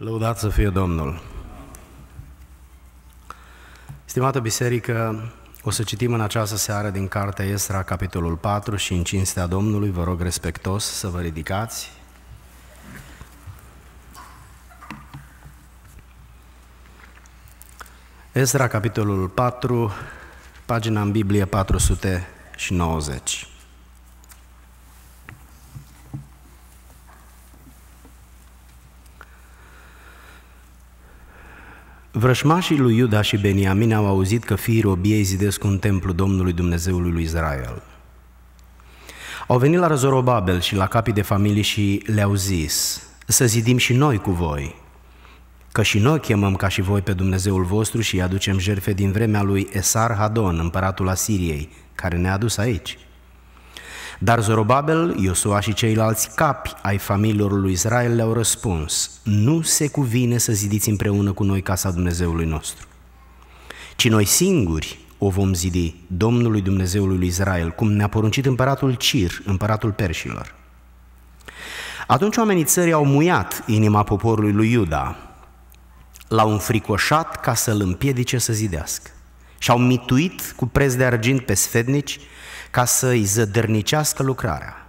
Lăudat să fie Domnul! Stimată Biserică, o să citim în această seară din Cartea Esra, capitolul 4 și în cinstea Domnului, vă rog respectos să vă ridicați. Esra, capitolul 4, pagina în Biblie 490. Vrășmașii lui Iuda și Beniamin au auzit că fiii robiei zidesc un templu Domnului Dumnezeului lui Israel. Au venit la Răzorobabel și la capii de familie și le-au zis, să zidim și noi cu voi, că și noi chemăm ca și voi pe Dumnezeul vostru și aducem jerfe din vremea lui Esar Hadon, împăratul Asiriei, care ne-a adus aici – dar Zorobabel, Iosua și ceilalți capi ai familiilor lui Israel le-au răspuns, nu se cuvine să zidiți împreună cu noi casa Dumnezeului nostru, ci noi singuri o vom zidi Domnului Dumnezeului lui Israel, cum ne-a poruncit împăratul Cir, împăratul Persilor. Atunci oamenii țării au muiat inima poporului lui Iuda, l-au înfricoșat ca să-l împiedice să zidească și au mituit cu preț de argint pe sfednici ca să îi zădărnicească lucrarea.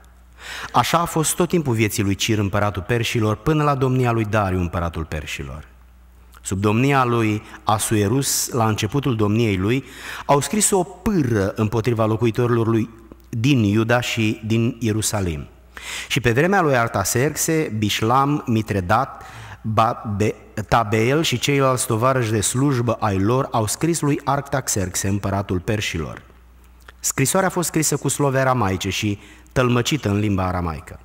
Așa a fost tot timpul vieții lui Cir, împăratul Persilor până la domnia lui Dariu, împăratul Persilor. Sub domnia lui Asuerus, la începutul domniei lui, au scris o pâră împotriva locuitorilor lui din Iuda și din Ierusalim. Și pe vremea lui Artaserxe, Bishlam, Mitredat, Babe, Tabel și ceilalți tovarăși de slujbă ai lor au scris lui Artaxerxe, împăratul Persilor. Scrisoarea a fost scrisă cu slove aramaice și tălmăcită în limba aramaică.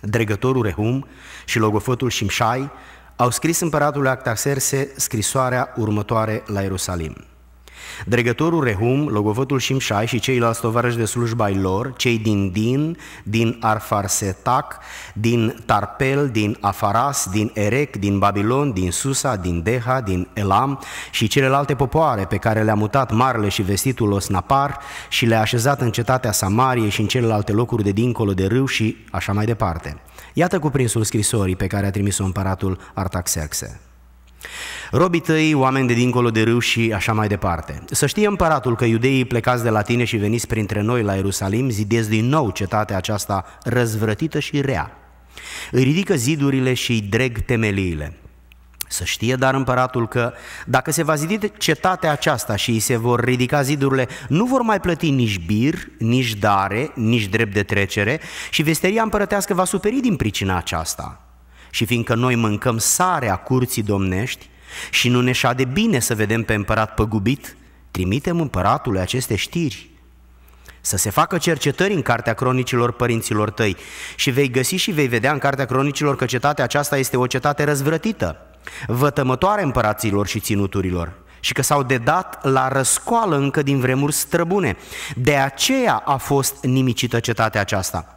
Dregătorul Rehum și logofotul Shimshai au scris împăratului Actaserse scrisoarea următoare la Ierusalim – Dregătorul Rehum, logovătul Șimșai și ceilalți tovarăși de slujba ai lor, cei din Din, din Arfarsetac, din Tarpel, din Afaras, din Erec, din Babilon, din Susa, din Deha, din Elam și celelalte popoare pe care le-a mutat Marele și vestitul Osnapar și le-a așezat în cetatea Samarie și în celelalte locuri de dincolo de râu și așa mai departe. Iată cuprinsul scrisorii pe care a trimis-o împăratul Artaxerxe. Robii tăi, oameni de dincolo de râu și așa mai departe. Să știe împăratul că iudeii plecați de la tine și veniți printre noi la Ierusalim, zidezi din nou cetatea aceasta răzvrătită și rea. Îi ridică zidurile și îi dreg temeliile. Să știe dar împăratul că dacă se va zidi cetatea aceasta și îi se vor ridica zidurile, nu vor mai plăti nici bir, nici dare, nici drept de trecere și vesteria împărătească va superi din pricina aceasta și fiindcă noi mâncăm sarea curții domnești și nu ne șade bine să vedem pe împărat păgubit, trimitem împăratului aceste știri. Să se facă cercetări în Cartea Cronicilor Părinților tăi și vei găsi și vei vedea în Cartea Cronicilor că cetatea aceasta este o cetate răzvrătită, vătămătoare împăraților și ținuturilor și că s-au dedat la răscoală încă din vremuri străbune. De aceea a fost nimicită cetatea aceasta.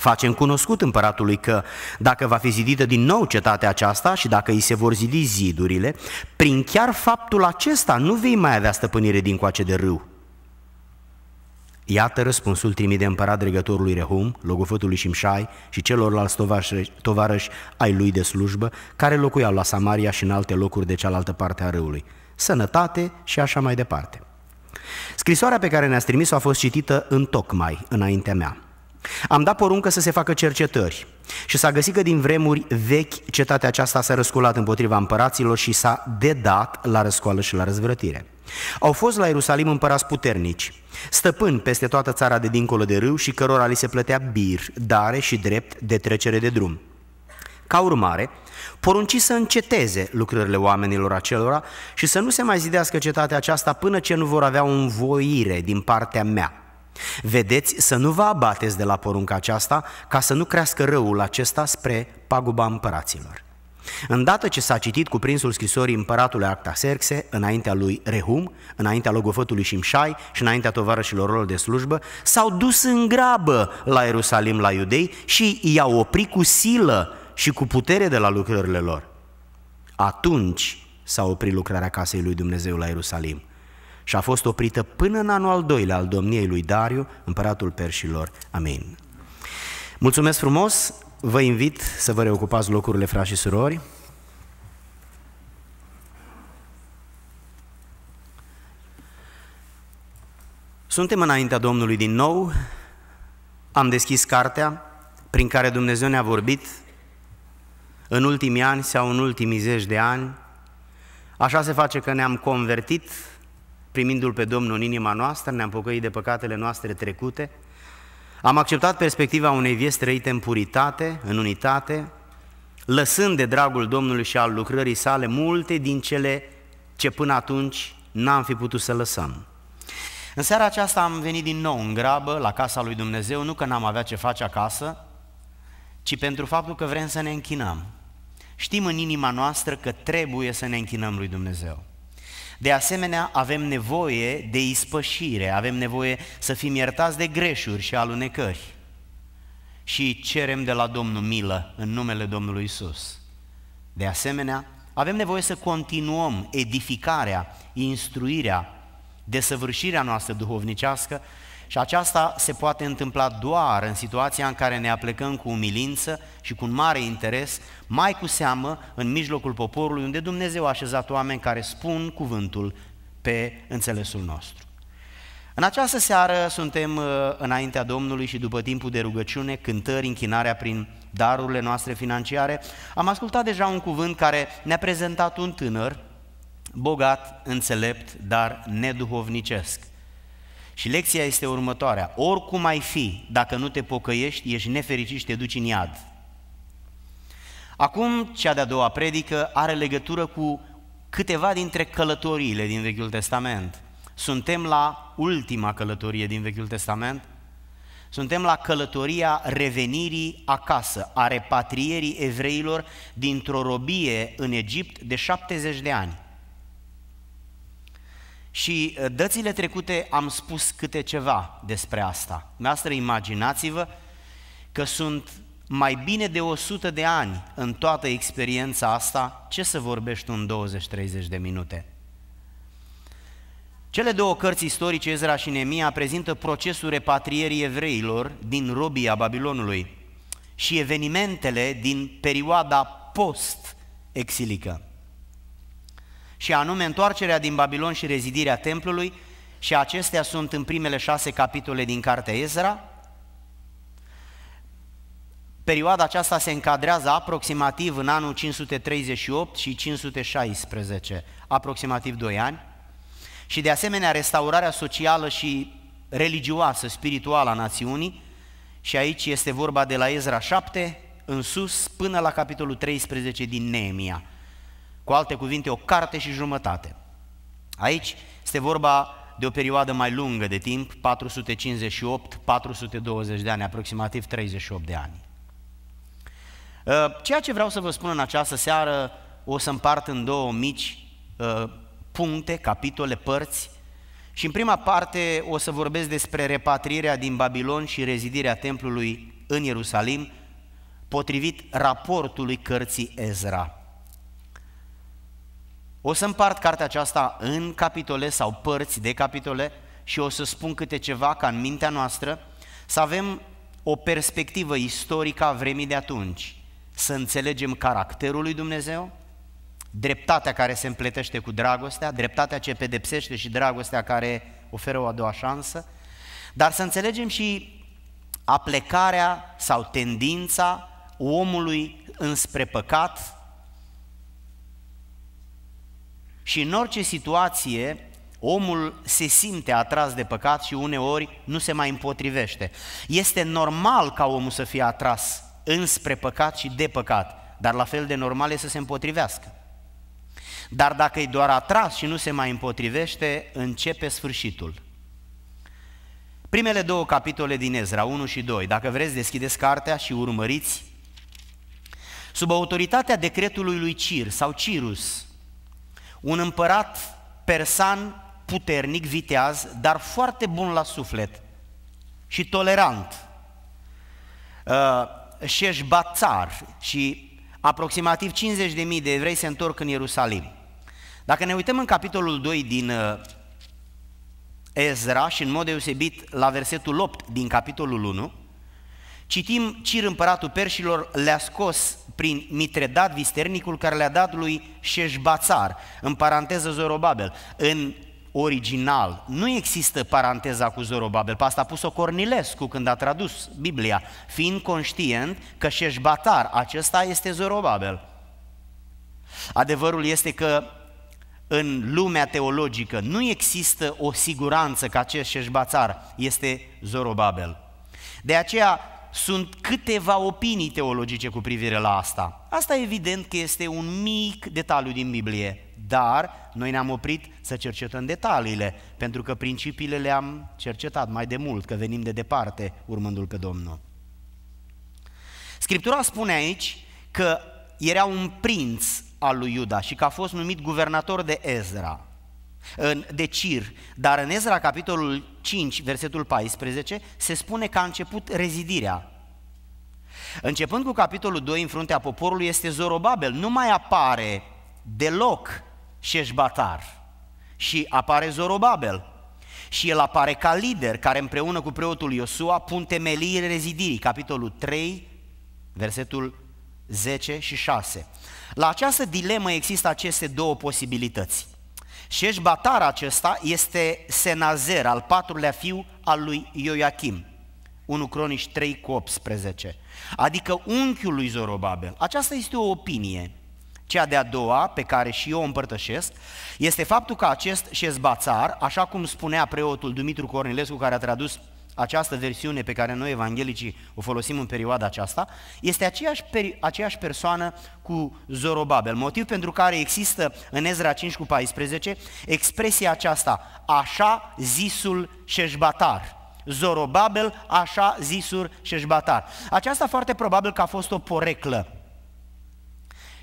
Facem cunoscut împăratului că dacă va fi zidită din nou cetatea aceasta și dacă îi se vor zidi zidurile, prin chiar faptul acesta nu vei mai avea stăpânire din coace de râu. Iată răspunsul trimit de împărat regătorului Rehum, logofătului Șimșai și celorlalți tovarăși ai lui de slujbă, care locuiau la Samaria și în alte locuri de cealaltă parte a râului. Sănătate și așa mai departe. Scrisoarea pe care ne-a trimis-o a fost citită în tocmai, înaintea mea. Am dat poruncă să se facă cercetări și s-a găsit că din vremuri vechi cetatea aceasta s-a răsculat împotriva împăraților și s-a dedat la răscoală și la răzvrătire. Au fost la Ierusalim împărați puternici, stăpâni peste toată țara de dincolo de râu și cărora li se plătea bir, dare și drept de trecere de drum. Ca urmare, porunci să înceteze lucrările oamenilor acelora și să nu se mai zidească cetatea aceasta până ce nu vor avea o învoire din partea mea, Vedeți să nu vă abateți de la porunca aceasta, ca să nu crească răul acesta spre paguba împăraților. Îndată ce s-a citit cu prinsul scrisorii împăratului Artaxerxe, înaintea lui Rehum, înaintea logofătului Șimșai și înaintea tovarășilor lor de slujbă, s-au dus în grabă la Ierusalim la iudei și i-au oprit cu silă și cu putere de la lucrările lor. Atunci s-a oprit lucrarea casei lui Dumnezeu la Ierusalim și a fost oprită până în anul al doilea al domniei lui Dariu, împăratul perșilor. Amin. Mulțumesc frumos, vă invit să vă reocupați locurile, frați și surori. Suntem înaintea Domnului din nou, am deschis cartea prin care Dumnezeu ne-a vorbit în ultimii ani sau în ultimii zeci de ani. Așa se face că ne-am convertit primindu-L pe Domnul în inima noastră, ne-am pocăit de păcatele noastre trecute, am acceptat perspectiva unei vieți trăite în puritate, în unitate, lăsând de dragul Domnului și al lucrării sale multe din cele ce până atunci n-am fi putut să lăsăm. În seara aceasta am venit din nou în grabă la casa lui Dumnezeu, nu că n-am avea ce face acasă, ci pentru faptul că vrem să ne închinăm. Știm în inima noastră că trebuie să ne închinăm lui Dumnezeu. De asemenea, avem nevoie de ispășire, avem nevoie să fim iertați de greșuri și alunecări. Și cerem de la Domnul milă în numele Domnului Isus. De asemenea, avem nevoie să continuăm edificarea, instruirea, desăvârșirea noastră duhovnicească și aceasta se poate întâmpla doar în situația în care ne aplecăm cu umilință și cu un mare interes, mai cu seamă în mijlocul poporului unde Dumnezeu a așezat oameni care spun cuvântul pe înțelesul nostru. În această seară suntem uh, înaintea Domnului și după timpul de rugăciune, cântări, închinarea prin darurile noastre financiare. Am ascultat deja un cuvânt care ne-a prezentat un tânăr, bogat, înțelept, dar neduhovnicesc. Și lecția este următoarea. Oricum ai fi, dacă nu te pocăiești, ești nefericit și te duci în iad. Acum, cea de-a doua predică are legătură cu câteva dintre călătoriile din Vechiul Testament. Suntem la ultima călătorie din Vechiul Testament. Suntem la călătoria revenirii acasă, a repatrierii evreilor dintr-o robie în Egipt de 70 de ani. Și uh, dățile trecute am spus câte ceva despre asta. Noastră imaginați-vă că sunt mai bine de 100 de ani în toată experiența asta, ce să vorbești în 20-30 de minute? Cele două cărți istorice, Ezra și Nemia, prezintă procesul repatrierii evreilor din robia Babilonului și evenimentele din perioada post-exilică și anume întoarcerea din Babilon și rezidirea templului și acestea sunt în primele șase capitole din cartea Ezra. Perioada aceasta se încadrează aproximativ în anul 538 și 516, aproximativ 2 ani, și de asemenea restaurarea socială și religioasă, spirituală a națiunii, și aici este vorba de la Ezra 7 în sus până la capitolul 13 din Neemia, cu alte cuvinte, o carte și jumătate. Aici este vorba de o perioadă mai lungă de timp, 458-420 de ani, aproximativ 38 de ani. Uh, ceea ce vreau să vă spun în această seară o să împart în două mici uh, puncte, capitole, părți și în prima parte o să vorbesc despre repatrierea din Babilon și rezidirea templului în Ierusalim, potrivit raportului cărții Ezra. O să împart cartea aceasta în capitole sau părți de capitole și o să spun câte ceva ca în mintea noastră să avem o perspectivă istorică a vremii de atunci, să înțelegem caracterul lui Dumnezeu, dreptatea care se împletește cu dragostea, dreptatea ce pedepsește și dragostea care oferă o a doua șansă, dar să înțelegem și aplecarea sau tendința omului înspre păcat, și în orice situație, omul se simte atras de păcat și uneori nu se mai împotrivește. Este normal ca omul să fie atras înspre păcat și de păcat, dar la fel de normal e să se împotrivească. Dar dacă e doar atras și nu se mai împotrivește, începe sfârșitul. Primele două capitole din Ezra, 1 și 2, dacă vreți deschideți cartea și urmăriți, sub autoritatea decretului lui Cir sau Cirus, un împărat persan puternic, viteaz, dar foarte bun la suflet și tolerant. Uh, Șeșbațar și aproximativ 50.000 de evrei se întorc în Ierusalim. Dacă ne uităm în capitolul 2 din uh, Ezra și în mod deosebit la versetul 8 din capitolul 1, Citim, Cir împăratul perșilor le-a scos prin Mitredat Visternicul care le-a dat lui Șeșbațar, în paranteză Zorobabel. În original nu există paranteza cu Zorobabel, pe asta a pus-o Cornilescu când a tradus Biblia, fiind conștient că Șeșbațar, acesta este Zorobabel. Adevărul este că în lumea teologică nu există o siguranță că acest Șeșbațar este Zorobabel. De aceea sunt câteva opinii teologice cu privire la asta. Asta evident că este un mic detaliu din Biblie, dar noi ne-am oprit să cercetăm detaliile, pentru că principiile le-am cercetat mai de mult, că venim de departe urmându-L pe Domnul. Scriptura spune aici că era un prinț al lui Iuda și că a fost numit guvernator de Ezra de Cir, dar în Ezra, capitolul 5, versetul 14, se spune că a început rezidirea. Începând cu capitolul 2, în fruntea poporului este Zorobabel, nu mai apare deloc Șeșbatar și apare Zorobabel și el apare ca lider care împreună cu preotul Iosua pun temelii rezidirii, capitolul 3, versetul 10 și 6. La această dilemă există aceste două posibilități. Sheș Batar acesta este Senazer, al patrulea fiu al lui Ioachim. 1 Cronici 3 cu 18, adică unchiul lui Zorobabel. Aceasta este o opinie. Cea de-a doua, pe care și eu o împărtășesc, este faptul că acest șezbațar, așa cum spunea preotul Dumitru Cornilescu, care a tradus această versiune pe care noi evanghelicii o folosim în perioada aceasta, este aceeași, peri- aceeași persoană cu Zorobabel, motiv pentru care există în Ezra 5 cu 14 expresia aceasta, așa zisul șeșbatar. Zorobabel, așa zisul șeșbatar. Aceasta foarte probabil că a fost o poreclă.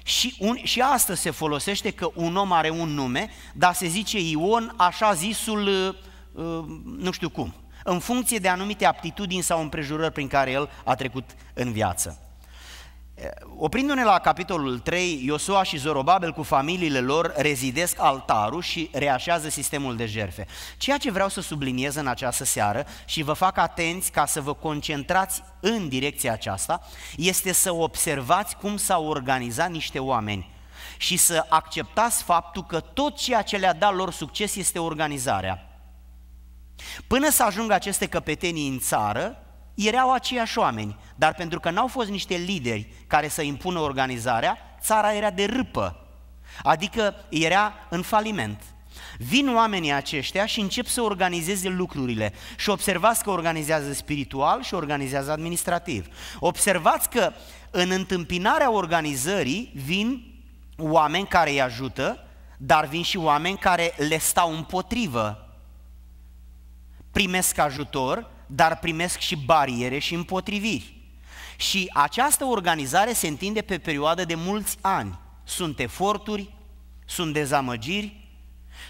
Și, un, și astăzi se folosește că un om are un nume, dar se zice Ion, așa zisul, uh, uh, nu știu cum în funcție de anumite aptitudini sau împrejurări prin care el a trecut în viață. Oprindu-ne la capitolul 3, Iosua și Zorobabel cu familiile lor rezidesc altarul și reașează sistemul de jerfe. Ceea ce vreau să subliniez în această seară și vă fac atenți ca să vă concentrați în direcția aceasta, este să observați cum s-au organizat niște oameni și să acceptați faptul că tot ceea ce le-a dat lor succes este organizarea. Până să ajungă aceste căpetenii în țară, erau aceiași oameni, dar pentru că n-au fost niște lideri care să impună organizarea, țara era de râpă, adică era în faliment. Vin oamenii aceștia și încep să organizeze lucrurile și observați că organizează spiritual și organizează administrativ. Observați că în întâmpinarea organizării vin oameni care îi ajută, dar vin și oameni care le stau împotrivă primesc ajutor, dar primesc și bariere și împotriviri. Și această organizare se întinde pe perioadă de mulți ani. Sunt eforturi, sunt dezamăgiri,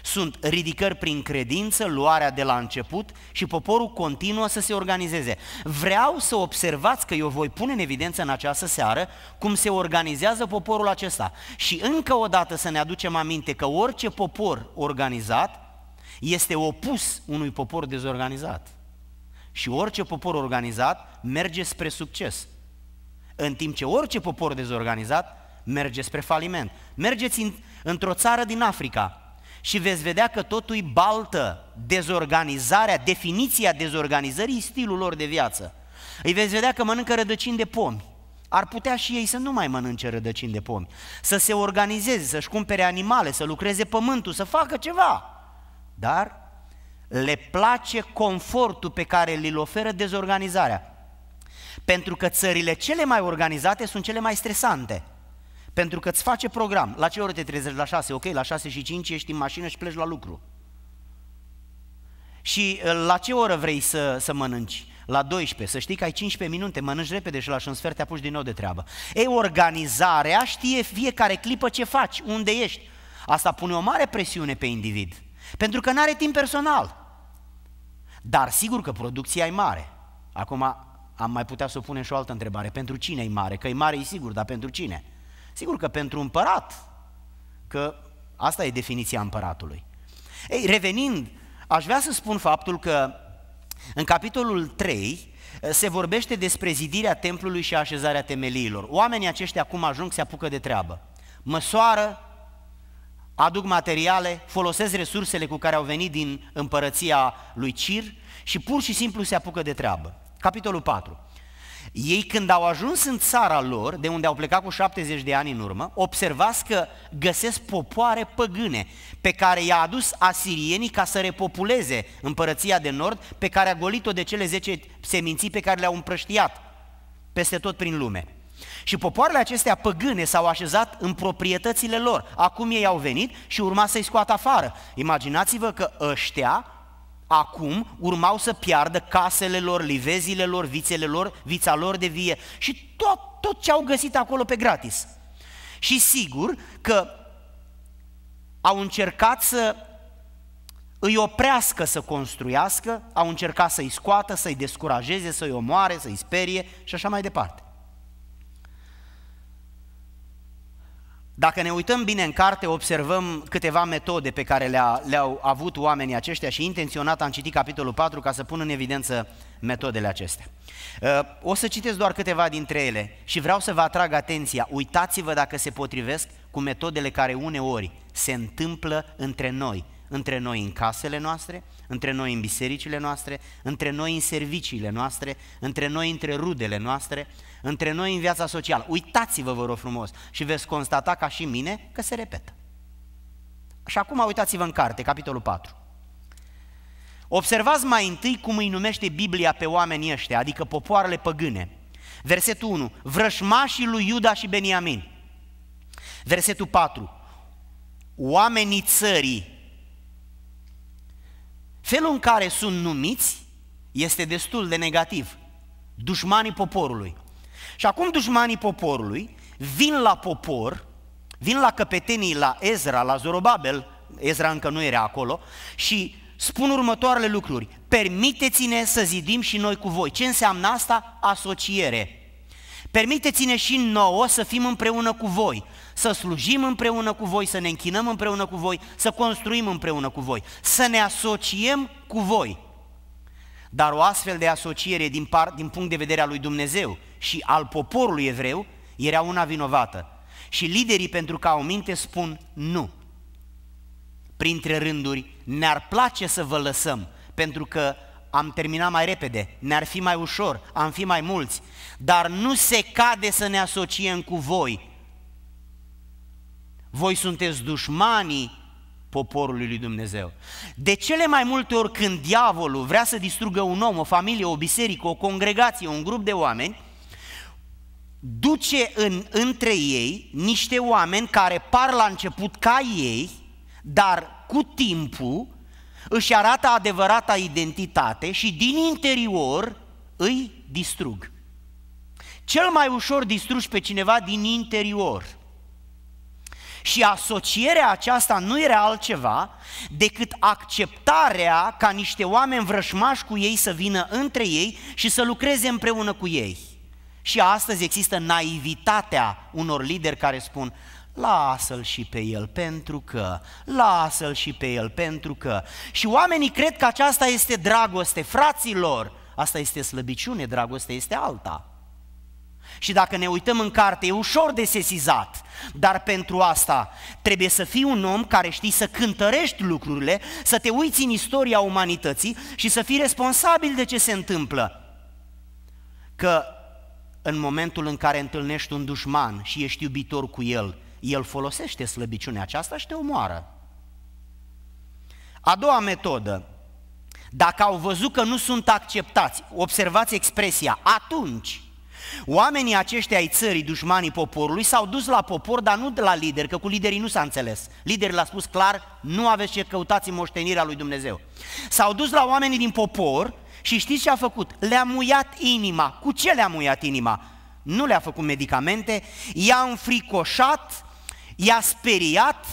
sunt ridicări prin credință, luarea de la început și poporul continuă să se organizeze. Vreau să observați că eu voi pune în evidență în această seară cum se organizează poporul acesta. Și încă o dată să ne aducem aminte că orice popor organizat este opus unui popor dezorganizat. Și orice popor organizat merge spre succes. În timp ce orice popor dezorganizat merge spre faliment. Mergeți în, într-o țară din Africa și veți vedea că totul e baltă. Dezorganizarea, definiția dezorganizării, stilul lor de viață. Îi veți vedea că mănâncă rădăcini de pomi. Ar putea și ei să nu mai mănânce rădăcini de pomi, să se organizeze, să-și cumpere animale, să lucreze pământul, să facă ceva dar le place confortul pe care îl oferă dezorganizarea. Pentru că țările cele mai organizate sunt cele mai stresante. Pentru că îți face program. La ce oră te trezești? La 6, ok, la 6 și 5 ești în mașină și pleci la lucru. Și uh, la ce oră vrei să, să mănânci? La 12, să știi că ai 15 minute, mănânci repede și la un sfert te apuci din nou de treabă. E organizarea știe fiecare clipă ce faci, unde ești. Asta pune o mare presiune pe individ. Pentru că nu are timp personal. Dar sigur că producția e mare. Acum am mai putea să punem și o altă întrebare. Pentru cine e mare? Că e mare e sigur, dar pentru cine? Sigur că pentru împărat. Că asta e definiția împăratului. Ei, revenind, aș vrea să spun faptul că în capitolul 3 eh, se vorbește despre zidirea templului și așezarea temeliilor. Oamenii aceștia acum ajung, se apucă de treabă. Măsoară aduc materiale, folosesc resursele cu care au venit din împărăția lui Cir și pur și simplu se apucă de treabă. Capitolul 4. Ei când au ajuns în țara lor, de unde au plecat cu 70 de ani în urmă, observați că găsesc popoare păgâne pe care i-a adus asirienii ca să repopuleze împărăția de nord pe care a golit-o de cele 10 seminții pe care le-au împrăștiat peste tot prin lume. Și popoarele acestea păgâne s-au așezat în proprietățile lor. Acum ei au venit și urma să-i scoată afară. Imaginați-vă că ăștia acum urmau să piardă casele lor, livezile lor, vițele lor, vița lor de vie și tot, tot ce au găsit acolo pe gratis. Și sigur că au încercat să îi oprească să construiască, au încercat să-i scoată, să-i descurajeze, să-i omoare, să-i sperie și așa mai departe. Dacă ne uităm bine în carte, observăm câteva metode pe care le-a, le-au avut oamenii aceștia și intenționat am citit capitolul 4 ca să pun în evidență metodele acestea. Uh, o să citesc doar câteva dintre ele și vreau să vă atrag atenția. Uitați-vă dacă se potrivesc cu metodele care uneori se întâmplă între noi, între noi în casele noastre, între noi în bisericile noastre, între noi în serviciile noastre, între noi între rudele noastre, între noi în viața socială. Uitați-vă, vă rog frumos, și veți constata ca și mine că se repetă. Și acum uitați-vă în carte, capitolul 4. Observați mai întâi cum îi numește Biblia pe oamenii ăștia, adică popoarele păgâne. Versetul 1, vrășmașii lui Iuda și Beniamin. Versetul 4, oamenii țării. Felul în care sunt numiți este destul de negativ. Dușmanii poporului. Și acum dușmanii poporului vin la popor, vin la căpetenii, la Ezra, la Zorobabel, Ezra încă nu era acolo, și spun următoarele lucruri. Permiteți-ne să zidim și noi cu voi. Ce înseamnă asta? Asociere. Permiteți-ne și nouă să fim împreună cu voi, să slujim împreună cu voi, să ne închinăm împreună cu voi, să construim împreună cu voi, să ne asociem cu voi. Dar o astfel de asociere din, par, din punct de vedere al lui Dumnezeu și al poporului evreu era una vinovată. Și liderii, pentru că au minte, spun nu. Printre rânduri, ne-ar place să vă lăsăm, pentru că am terminat mai repede, ne-ar fi mai ușor, am fi mai mulți, dar nu se cade să ne asociem cu voi. Voi sunteți dușmanii poporului lui Dumnezeu. De cele mai multe ori când diavolul vrea să distrugă un om, o familie, o biserică, o congregație, un grup de oameni, duce în, între ei niște oameni care par la început ca ei, dar cu timpul își arată adevărata identitate și din interior îi distrug. Cel mai ușor distrugi pe cineva din interior. Și asocierea aceasta nu era altceva decât acceptarea ca niște oameni vrășmași cu ei să vină între ei și să lucreze împreună cu ei. Și astăzi există naivitatea unor lideri care spun, lasă-l și pe el pentru că, lasă-l și pe el pentru că. Și oamenii cred că aceasta este dragoste, fraților, asta este slăbiciune, dragoste este alta. Și dacă ne uităm în carte, e ușor de sesizat, dar pentru asta trebuie să fii un om care știi să cântărești lucrurile, să te uiți în istoria umanității și să fii responsabil de ce se întâmplă. Că în momentul în care întâlnești un dușman și ești iubitor cu el, el folosește slăbiciunea aceasta și te omoară. A doua metodă, dacă au văzut că nu sunt acceptați, observați expresia, atunci Oamenii aceștia ai țării, dușmanii poporului, s-au dus la popor, dar nu de la lideri, că cu liderii nu s-a înțeles. Liderii l-a spus clar, nu aveți ce căutați în moștenirea lui Dumnezeu. S-au dus la oamenii din popor și știți ce a făcut? Le-a muiat inima. Cu ce le-a muiat inima? Nu le-a făcut medicamente, i-a înfricoșat, i-a speriat,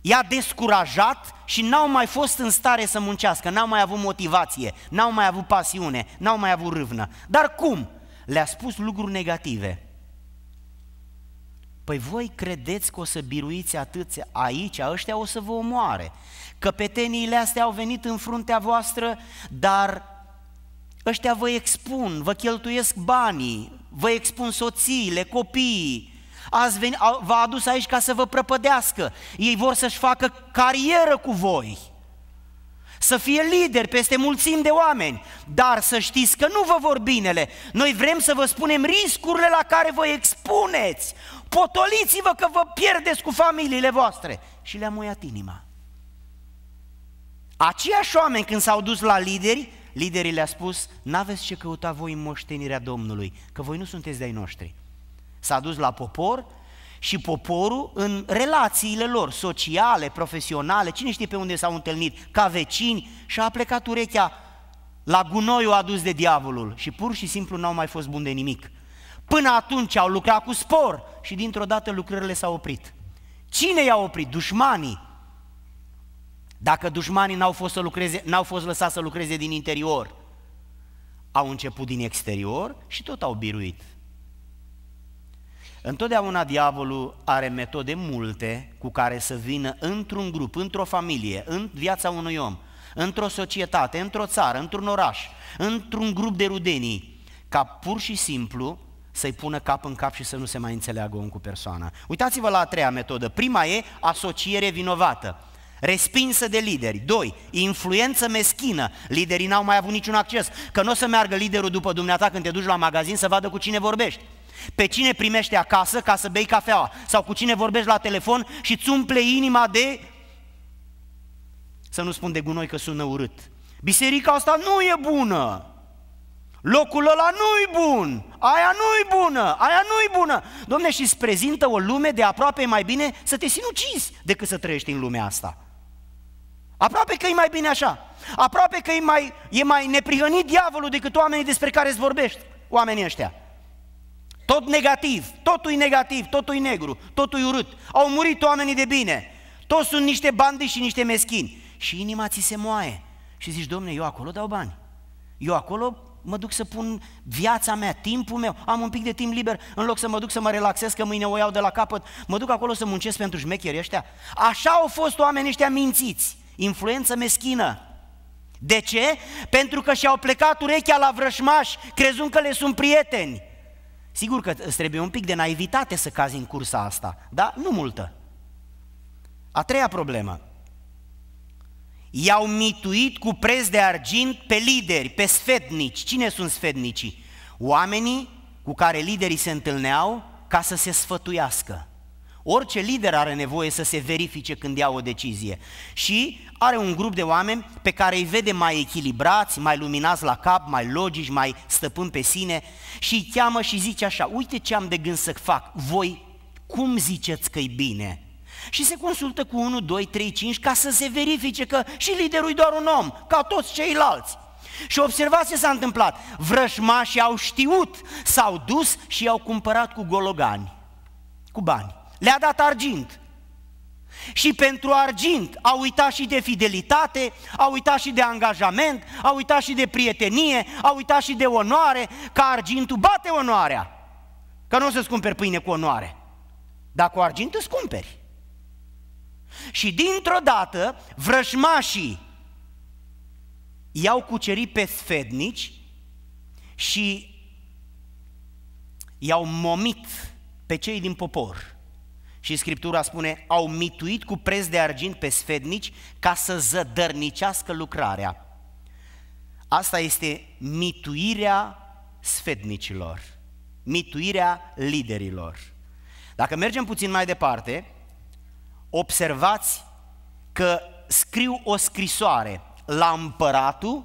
i-a descurajat și n-au mai fost în stare să muncească, n-au mai avut motivație, n-au mai avut pasiune, n-au mai avut râvnă. Dar cum? Le-a spus lucruri negative. Păi voi credeți că o să biruiți atâți aici, ăștia o să vă omoare. Căpeteniile astea au venit în fruntea voastră, dar ăștia vă expun, vă cheltuiesc banii, vă expun soțiile, copiii. Ați veni, v-a adus aici ca să vă prăpădească. Ei vor să-și facă carieră cu voi. Să fie lideri peste mulțimi de oameni, dar să știți că nu vă vor binele. Noi vrem să vă spunem riscurile la care vă expuneți potoliți-vă că vă pierdeți cu familiile voastre. Și le-a muiat inima. Aceiași oameni când s-au dus la lideri, liderii le-a spus, n-aveți ce căuta voi în moștenirea Domnului, că voi nu sunteți de-ai noștri. S-a dus la popor și poporul în relațiile lor, sociale, profesionale, cine știe pe unde s-au întâlnit, ca vecini, și a plecat urechea la gunoiul adus de diavolul și pur și simplu n-au mai fost buni de nimic. Până atunci au lucrat cu spor și dintr-o dată lucrările s-au oprit. Cine i-a oprit? Dușmanii. Dacă dușmanii n-au fost, să lucreze, n-au fost lăsați să lucreze din interior, au început din exterior și tot au biruit. Întotdeauna diavolul are metode multe cu care să vină într-un grup, într-o familie, în viața unui om, într-o societate, într-o țară, într-un oraș, într-un grup de rudenii, ca pur și simplu să-i pună cap în cap și să nu se mai înțeleagă un cu persoana. Uitați-vă la a treia metodă. Prima e asociere vinovată respinsă de lideri. Doi. Influență meschină. Liderii n-au mai avut niciun acces. Că nu o să meargă liderul după dumneata când te duci la magazin să vadă cu cine vorbești. Pe cine primește acasă ca să bei cafeaua sau cu cine vorbești la telefon și îți umple inima de... Să nu spun de gunoi că sună urât. Biserica asta nu e bună. Locul ăla nu-i bun, aia nu-i bună, aia nu-i bună. Domne, și îți prezintă o lume de aproape mai bine să te sinucizi decât să trăiești în lumea asta. Aproape că e mai bine așa. Aproape că e mai, e mai neprihănit diavolul decât oamenii despre care îți vorbești, oamenii ăștia. Tot negativ, totul e negativ, totul e negru, totul e urât. Au murit oamenii de bine, toți sunt niște bandi și niște meschini. Și inima ți se moaie. Și zici, domne, eu acolo dau bani. Eu acolo mă duc să pun viața mea, timpul meu, am un pic de timp liber, în loc să mă duc să mă relaxez că mâine o iau de la capăt, mă duc acolo să muncesc pentru șmecheri ăștia. Așa au fost oamenii ăștia mințiți, influență meschină. De ce? Pentru că și-au plecat urechea la vrășmași, crezând că le sunt prieteni. Sigur că îți trebuie un pic de naivitate să cazi în cursa asta, dar nu multă. A treia problemă i-au mituit cu preț de argint pe lideri, pe sfetnici. Cine sunt sfetnicii? Oamenii cu care liderii se întâlneau ca să se sfătuiască. Orice lider are nevoie să se verifice când ia o decizie. Și are un grup de oameni pe care îi vede mai echilibrați, mai luminați la cap, mai logici, mai stăpâni pe sine și îi cheamă și zice așa, uite ce am de gând să fac, voi cum ziceți că e bine? și se consultă cu 1, 2, 3, 5 ca să se verifice că și liderul e doar un om, ca toți ceilalți. Și observați ce s-a întâmplat. Vrășmașii au știut, s-au dus și i-au cumpărat cu gologani, cu bani. Le-a dat argint. Și pentru argint au uitat și de fidelitate, au uitat și de angajament, au uitat și de prietenie, au uitat și de onoare, ca argintul bate onoarea. Că nu o să-ți cumperi pâine cu onoare, dar cu argint îți cumperi. Și dintr-o dată vrăjmașii i-au cucerit pe sfednici și i-au momit pe cei din popor. Și Scriptura spune, au mituit cu preț de argint pe sfednici ca să zădărnicească lucrarea. Asta este mituirea sfednicilor, mituirea liderilor. Dacă mergem puțin mai departe, observați că scriu o scrisoare la împăratul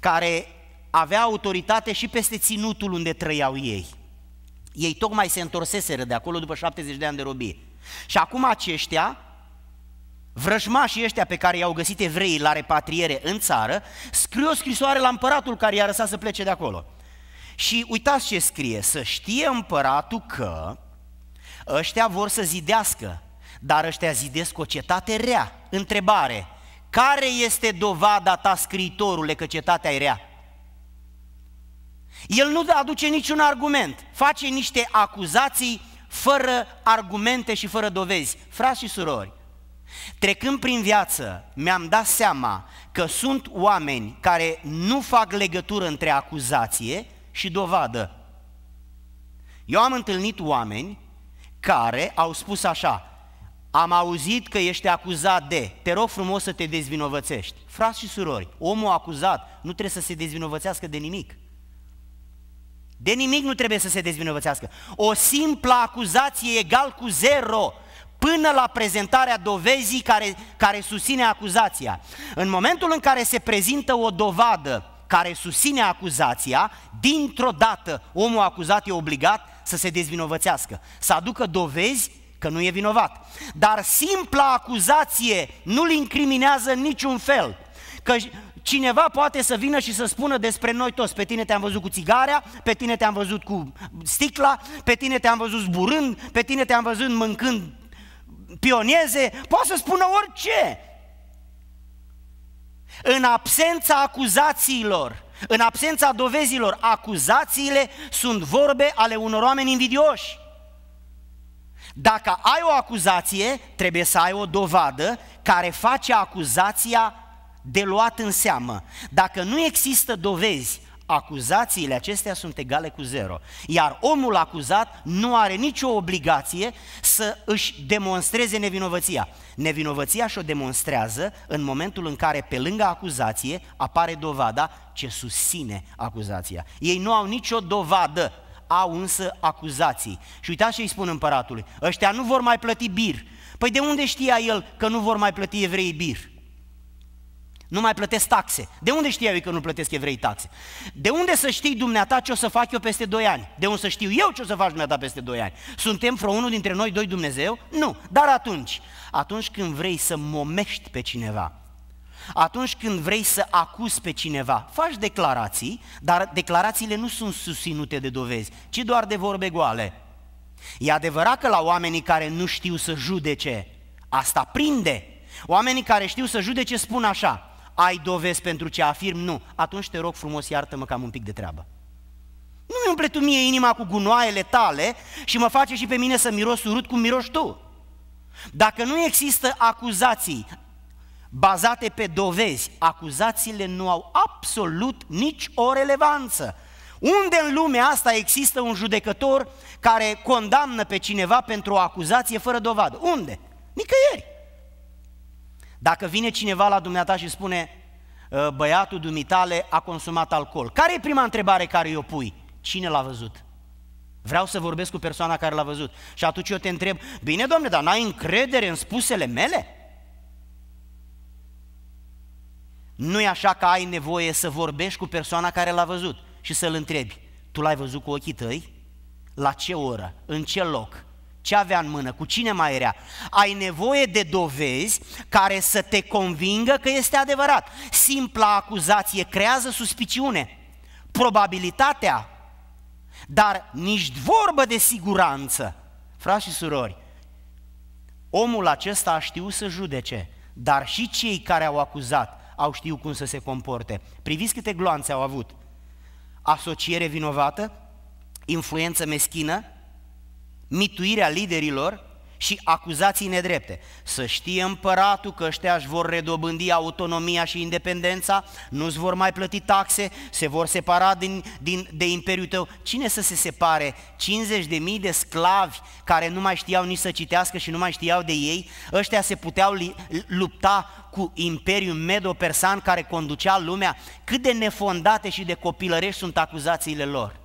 care avea autoritate și peste ținutul unde trăiau ei. Ei tocmai se întorseseră de acolo după 70 de ani de robie. Și acum aceștia, vrăjmașii ăștia pe care i-au găsit evreii la repatriere în țară, scriu o scrisoare la împăratul care i-a răsat să plece de acolo. Și uitați ce scrie, să știe împăratul că ăștia vor să zidească dar ăștia zidesc o cetate rea. Întrebare, care este dovada ta, scriitorule, că cetatea e rea? El nu aduce niciun argument, face niște acuzații fără argumente și fără dovezi. Frați și surori, trecând prin viață, mi-am dat seama că sunt oameni care nu fac legătură între acuzație și dovadă. Eu am întâlnit oameni care au spus așa, am auzit că ești acuzat de, te rog frumos să te dezvinovățești. Frați și surori, omul acuzat nu trebuie să se dezvinovățească de nimic. De nimic nu trebuie să se dezvinovățească. O simplă acuzație egal cu zero până la prezentarea dovezii care, care susține acuzația. În momentul în care se prezintă o dovadă care susține acuzația, dintr-o dată omul acuzat e obligat să se dezvinovățească, să aducă dovezi că nu e vinovat. Dar simpla acuzație nu-l incriminează niciun fel. Că cineva poate să vină și să spună despre noi toți, pe tine te-am văzut cu țigarea, pe tine te-am văzut cu sticla, pe tine te-am văzut zburând, pe tine te-am văzut mâncând pionieze, poate să spună orice. În absența acuzațiilor, în absența dovezilor, acuzațiile sunt vorbe ale unor oameni invidioși. Dacă ai o acuzație, trebuie să ai o dovadă care face acuzația de luat în seamă. Dacă nu există dovezi, acuzațiile acestea sunt egale cu zero. Iar omul acuzat nu are nicio obligație să își demonstreze nevinovăția. Nevinovăția și-o demonstrează în momentul în care pe lângă acuzație apare dovada ce susține acuzația. Ei nu au nicio dovadă au însă acuzații. Și uitați ce îi spun împăratului, ăștia nu vor mai plăti bir. Păi de unde știa el că nu vor mai plăti evrei bir? Nu mai plătesc taxe. De unde știa eu că nu plătesc evrei taxe? De unde să știi dumneata ce o să fac eu peste 2 ani? De unde să știu eu ce o să faci dumneata peste 2 ani? Suntem vreo unul dintre noi doi Dumnezeu? Nu. Dar atunci, atunci când vrei să momești pe cineva, atunci când vrei să acuzi pe cineva, faci declarații, dar declarațiile nu sunt susținute de dovezi, ci doar de vorbe goale. E adevărat că la oamenii care nu știu să judece, asta prinde. Oamenii care știu să judece spun așa, ai dovezi pentru ce afirm? Nu. Atunci te rog frumos, iartă-mă că am un pic de treabă. Nu mi umple tu mie inima cu gunoaiele tale și mă face și pe mine să miros urât cum miroși tu. Dacă nu există acuzații, bazate pe dovezi, acuzațiile nu au absolut nici o relevanță. Unde în lumea asta există un judecător care condamnă pe cineva pentru o acuzație fără dovadă? Unde? Nicăieri. Dacă vine cineva la dumneata și spune ă, băiatul dumitale a consumat alcool, care e prima întrebare care îi o pui? Cine l-a văzut? Vreau să vorbesc cu persoana care l-a văzut. Și atunci eu te întreb, bine domnule, dar n-ai încredere în spusele mele? nu e așa că ai nevoie să vorbești cu persoana care l-a văzut și să-l întrebi, tu l-ai văzut cu ochii tăi? La ce oră? În ce loc? Ce avea în mână? Cu cine mai era? Ai nevoie de dovezi care să te convingă că este adevărat. Simpla acuzație creează suspiciune, probabilitatea, dar nici vorbă de siguranță. Frați și surori, omul acesta a știut să judece, dar și cei care au acuzat au știut cum să se comporte. Priviți câte gloanțe au avut. Asociere vinovată, influență meschină, mituirea liderilor, și acuzații nedrepte. Să știe împăratul că ăștia își vor redobândi autonomia și independența, nu-ți vor mai plăti taxe, se vor separa din, din, de imperiul tău. Cine să se separe? 50.000 de sclavi care nu mai știau nici să citească și nu mai știau de ei, ăștia se puteau li, lupta cu imperiul medo-persan care conducea lumea. Cât de nefondate și de copilărești sunt acuzațiile lor.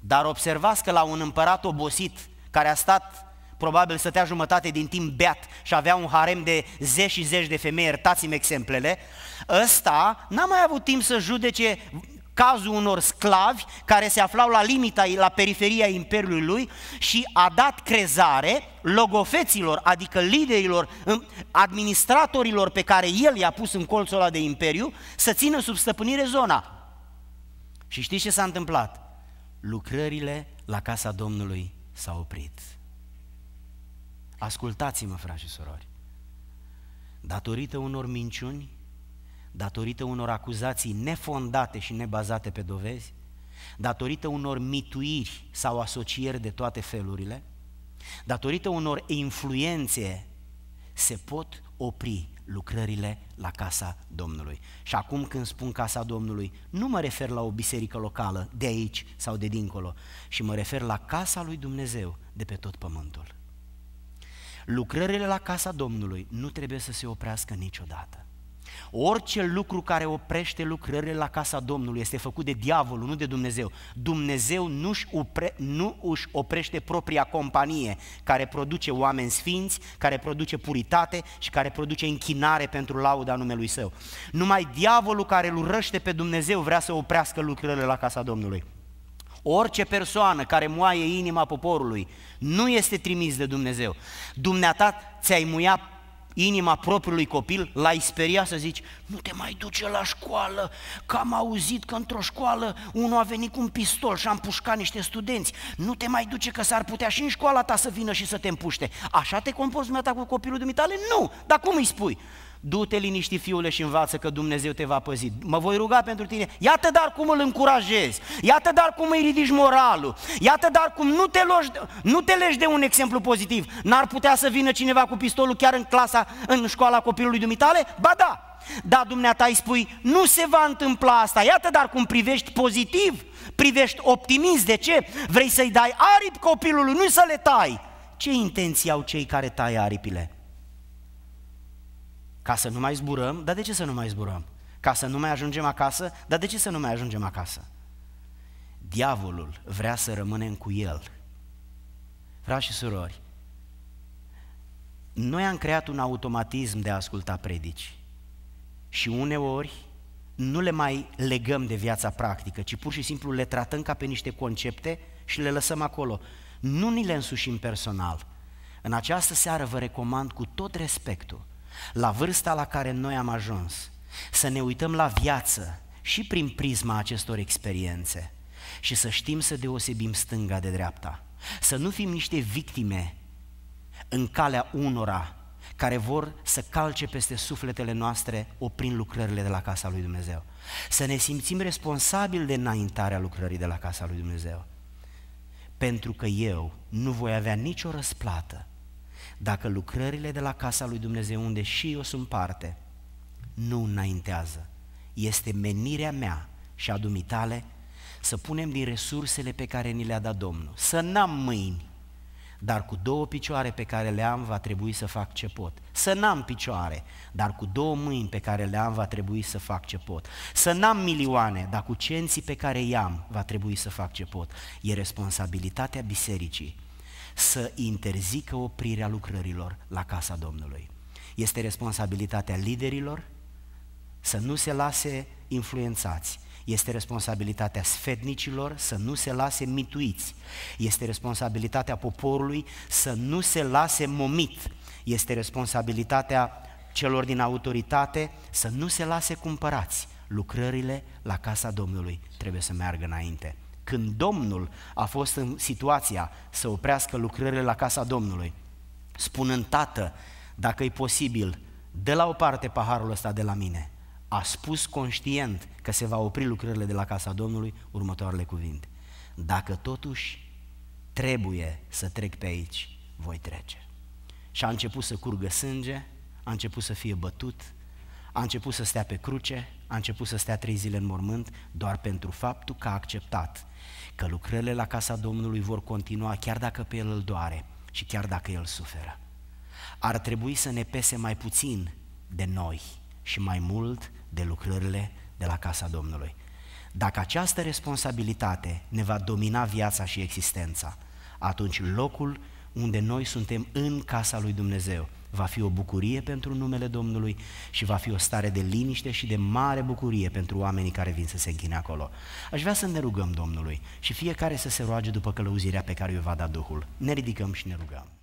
Dar observați că la un împărat obosit, care a stat probabil stătea jumătate din timp beat și avea un harem de zeci și zeci de femei, iertați-mi exemplele, ăsta n-a mai avut timp să judece cazul unor sclavi care se aflau la limita, la periferia imperiului lui și a dat crezare logofeților, adică liderilor, administratorilor pe care el i-a pus în colțul ăla de imperiu, să țină sub stăpânire zona. Și știți ce s-a întâmplat? Lucrările la casa Domnului s-au oprit. Ascultați-mă, frați și surori. Datorită unor minciuni, datorită unor acuzații nefondate și nebazate pe dovezi, datorită unor mituiri sau asocieri de toate felurile, datorită unor influențe, se pot opri lucrările la casa Domnului. Și acum când spun casa Domnului, nu mă refer la o biserică locală de aici sau de dincolo, și mă refer la casa lui Dumnezeu de pe tot pământul. Lucrările la casa Domnului nu trebuie să se oprească niciodată. Orice lucru care oprește lucrările la casa Domnului este făcut de diavolul, nu de Dumnezeu. Dumnezeu nu-și, opre, nu își oprește propria companie care produce oameni sfinți, care produce puritate și care produce închinare pentru lauda numelui său. Numai diavolul care îl urăște pe Dumnezeu vrea să oprească lucrările la casa Domnului orice persoană care moaie inima poporului nu este trimis de Dumnezeu. Dumneata ți-ai muia inima propriului copil, l-ai speria să zici, nu te mai duce la școală, că am auzit că într-o școală unul a venit cu un pistol și a împușcat niște studenți, nu te mai duce că s-ar putea și în școala ta să vină și să te împuște. Așa te comporți dumneata cu copilul dumitale? Nu! Dar cum îi spui? du-te liniști fiule și învață că Dumnezeu te va păzi. Mă voi ruga pentru tine. Iată dar cum îl încurajezi, iată dar cum îi ridici moralul, iată dar cum nu te, loși, nu te legi de un exemplu pozitiv. N-ar putea să vină cineva cu pistolul chiar în clasa, în școala copilului dumitale? Ba da, Da, dumneata îi spui, nu se va întâmpla asta, iată dar cum privești pozitiv, privești optimist, de ce? Vrei să-i dai aripi copilului, nu să le tai. Ce intenții au cei care tai aripile? Ca să nu mai zburăm? Dar de ce să nu mai zburăm? Ca să nu mai ajungem acasă? Dar de ce să nu mai ajungem acasă? Diavolul vrea să rămânem cu el. Frați și surori, noi am creat un automatism de a asculta predici și uneori nu le mai legăm de viața practică, ci pur și simplu le tratăm ca pe niște concepte și le lăsăm acolo. Nu ni le însușim personal. În această seară vă recomand cu tot respectul la vârsta la care noi am ajuns, să ne uităm la viață și prin prisma acestor experiențe și să știm să deosebim stânga de dreapta, să nu fim niște victime în calea unora care vor să calce peste sufletele noastre oprind lucrările de la casa lui Dumnezeu. Să ne simțim responsabili de înaintarea lucrării de la casa lui Dumnezeu. Pentru că eu nu voi avea nicio răsplată dacă lucrările de la casa lui Dumnezeu, unde și eu sunt parte, nu înaintează. Este menirea mea și a dumitale să punem din resursele pe care ni le-a dat Domnul. Să n-am mâini, dar cu două picioare pe care le am va trebui să fac ce pot. Să n-am picioare, dar cu două mâini pe care le am va trebui să fac ce pot. Să n-am milioane, dar cu cenții pe care i-am va trebui să fac ce pot. E responsabilitatea bisericii să interzică oprirea lucrărilor la casa Domnului. Este responsabilitatea liderilor să nu se lase influențați, este responsabilitatea sfednicilor să nu se lase mituiți, este responsabilitatea poporului să nu se lase momit, este responsabilitatea celor din autoritate să nu se lase cumpărați. Lucrările la casa Domnului trebuie să meargă înainte când Domnul a fost în situația să oprească lucrările la casa Domnului, spunând, Tată, dacă e posibil, de la o parte paharul ăsta de la mine. A spus conștient că se va opri lucrările de la casa Domnului următoarele cuvinte. Dacă totuși trebuie să trec pe aici, voi trece. Și a început să curgă sânge, a început să fie bătut, a început să stea pe cruce, a început să stea trei zile în mormânt, doar pentru faptul că a acceptat că lucrările la casa Domnului vor continua chiar dacă pe El îl doare și chiar dacă El suferă. Ar trebui să ne pese mai puțin de noi și mai mult de lucrările de la casa Domnului. Dacă această responsabilitate ne va domina viața și existența, atunci locul unde noi suntem în casa lui Dumnezeu Va fi o bucurie pentru numele Domnului și va fi o stare de liniște și de mare bucurie pentru oamenii care vin să se închine acolo. Aș vrea să ne rugăm Domnului și fiecare să se roage după călăuzirea pe care o va da Duhul. Ne ridicăm și ne rugăm.